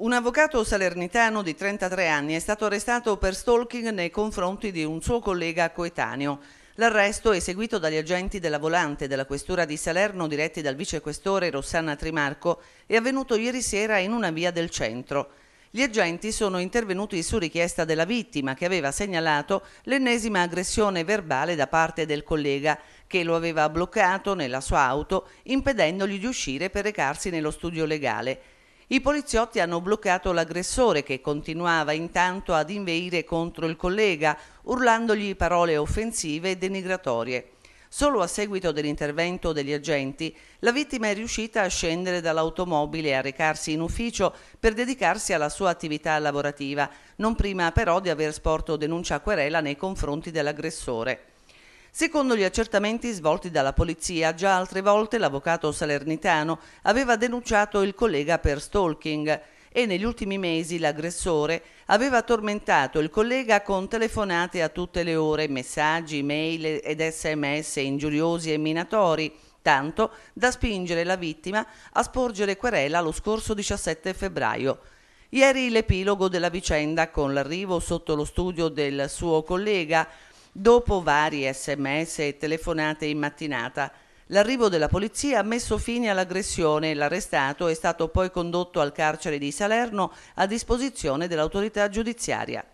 Un avvocato salernitano di 33 anni è stato arrestato per stalking nei confronti di un suo collega coetaneo. L'arresto, eseguito dagli agenti della volante della questura di Salerno diretti dal vicequestore Rossana Trimarco, è avvenuto ieri sera in una via del centro. Gli agenti sono intervenuti su richiesta della vittima che aveva segnalato l'ennesima aggressione verbale da parte del collega che lo aveva bloccato nella sua auto impedendogli di uscire per recarsi nello studio legale i poliziotti hanno bloccato l'aggressore che continuava intanto ad inveire contro il collega, urlandogli parole offensive e denigratorie. Solo a seguito dell'intervento degli agenti, la vittima è riuscita a scendere dall'automobile e a recarsi in ufficio per dedicarsi alla sua attività lavorativa, non prima però di aver sporto denuncia a querela nei confronti dell'aggressore. Secondo gli accertamenti svolti dalla polizia, già altre volte l'avvocato salernitano aveva denunciato il collega per stalking e negli ultimi mesi l'aggressore aveva tormentato il collega con telefonate a tutte le ore, messaggi, mail ed sms ingiuriosi e minatori, tanto da spingere la vittima a sporgere querela lo scorso 17 febbraio. Ieri l'epilogo della vicenda con l'arrivo sotto lo studio del suo collega Dopo vari sms e telefonate in mattinata, l'arrivo della polizia ha messo fine all'aggressione e l'arrestato è stato poi condotto al carcere di Salerno a disposizione dell'autorità giudiziaria.